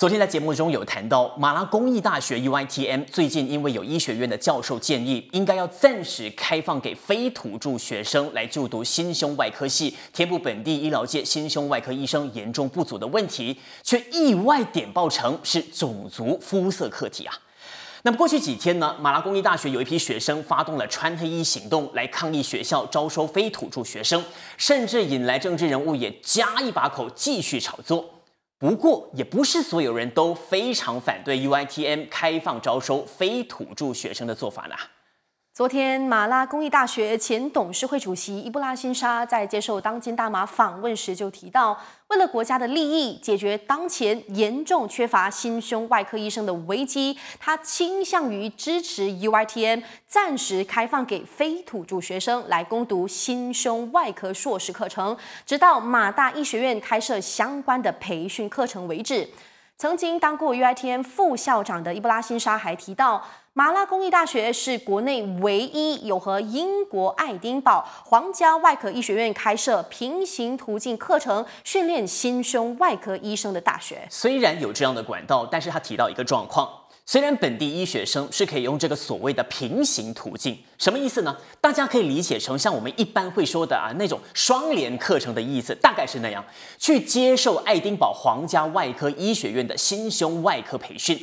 昨天在节目中有谈到，马拉工艺大学 u i t m 最近因为有医学院的教授建议，应该要暂时开放给非土著学生来就读心胸外科系，填补本地医疗界心胸外科医生严重不足的问题，却意外点爆成是种族肤色课题啊。那么过去几天呢，马拉工艺大学有一批学生发动了穿黑衣行动，来抗议学校招收非土著学生，甚至引来政治人物也加一把口继续炒作。不过，也不是所有人都非常反对 UITM 开放招收非土著学生的做法呢。昨天，马拉工艺大学前董事会主席伊布拉辛沙在接受《当今大马》访问时就提到，为了国家的利益，解决当前严重缺乏心胸外科医生的危机，他倾向于支持 UyTM 暂时开放给非土著学生来攻读心胸外科硕士课程，直到马大医学院开设相关的培训课程为止。曾经当过 UITM 副校长的伊布拉辛沙还提到，马拉工艺大学是国内唯一有和英国爱丁堡皇家外科医学院开设平行途径课程，训练心胸外科医生的大学。虽然有这样的管道，但是他提到一个状况。虽然本地医学生是可以用这个所谓的平行途径，什么意思呢？大家可以理解成像我们一般会说的啊那种双联课程的意思，大概是那样，去接受爱丁堡皇家外科医学院的心胸外科培训。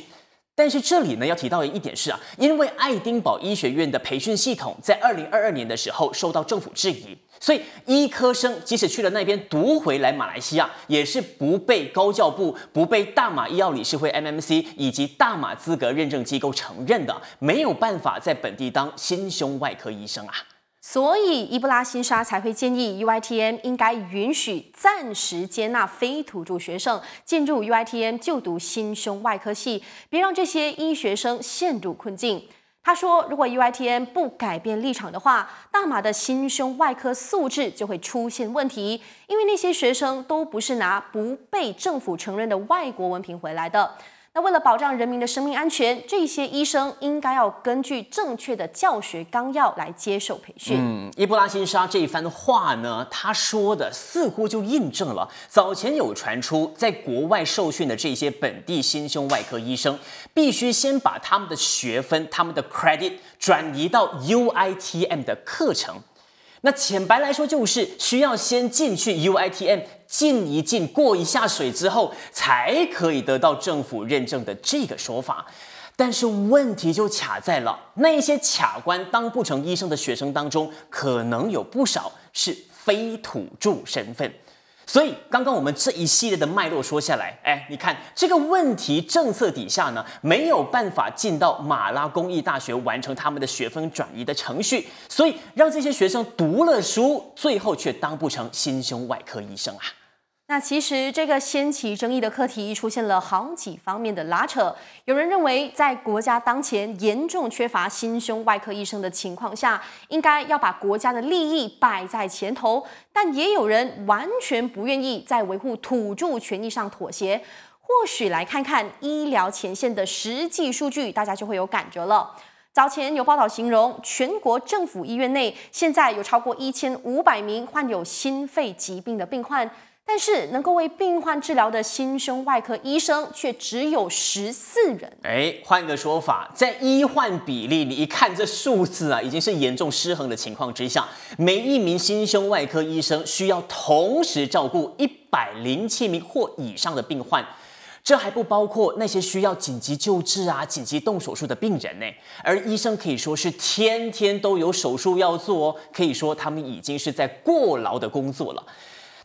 但是这里呢要提到的一点是啊，因为爱丁堡医学院的培训系统在二零二二年的时候受到政府质疑，所以医科生即使去了那边读回来，马来西亚也是不被高教部、不被大马医药理事会 MMC 以及大马资格认证机构承认的，没有办法在本地当心胸外科医生啊。所以，伊布拉辛沙才会建议 UITM 应该允许暂时接纳非土著学生进入 UITM 就读心胸外科系，别让这些医学生陷入困境。他说，如果 UITM 不改变立场的话，大马的心胸外科素质就会出现问题，因为那些学生都不是拿不被政府承认的外国文凭回来的。那为了保障人民的生命安全，这些医生应该要根据正确的教学纲要来接受培训。嗯，伊布拉辛沙这一番话呢，他说的似乎就印证了早前有传出，在国外受训的这些本地心胸外科医生，必须先把他们的学分、他们的 credit 转移到 U I T M 的课程。那浅白来说，就是需要先进去 U I T M，进一进过一下水之后，才可以得到政府认证的这个说法。但是问题就卡在了那些卡关当不成医生的学生当中，可能有不少是非土著身份。所以，刚刚我们这一系列的脉络说下来，哎，你看这个问题政策底下呢，没有办法进到马拉工艺大学完成他们的学分转移的程序，所以让这些学生读了书，最后却当不成心胸外科医生啊。那其实，这个掀起争议的课题出现了好几方面的拉扯。有人认为，在国家当前严重缺乏心胸外科医生的情况下，应该要把国家的利益摆在前头；但也有人完全不愿意在维护土著权益上妥协。或许来看看医疗前线的实际数据，大家就会有感觉了。早前有报道形容，全国政府医院内现在有超过一千五百名患有心肺疾病的病患，但是能够为病患治疗的心胸外科医生却只有十四人。哎，换个说法，在医患比例，你一看这数字啊，已经是严重失衡的情况之下，每一名心胸外科医生需要同时照顾一百零七名或以上的病患。这还不包括那些需要紧急救治啊、紧急动手术的病人呢。而医生可以说是天天都有手术要做，哦，可以说他们已经是在过劳的工作了，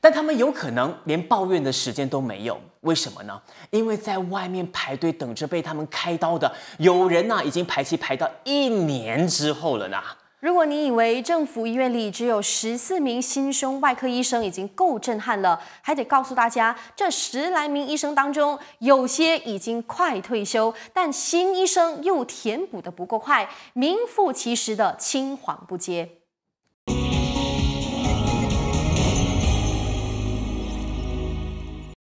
但他们有可能连抱怨的时间都没有。为什么呢？因为在外面排队等着被他们开刀的，有人呐已经排期排到一年之后了呢。如果你以为政府医院里只有十四名心胸外科医生已经够震撼了，还得告诉大家，这十来名医生当中，有些已经快退休，但新医生又填补的不够快，名副其实的青黄不接。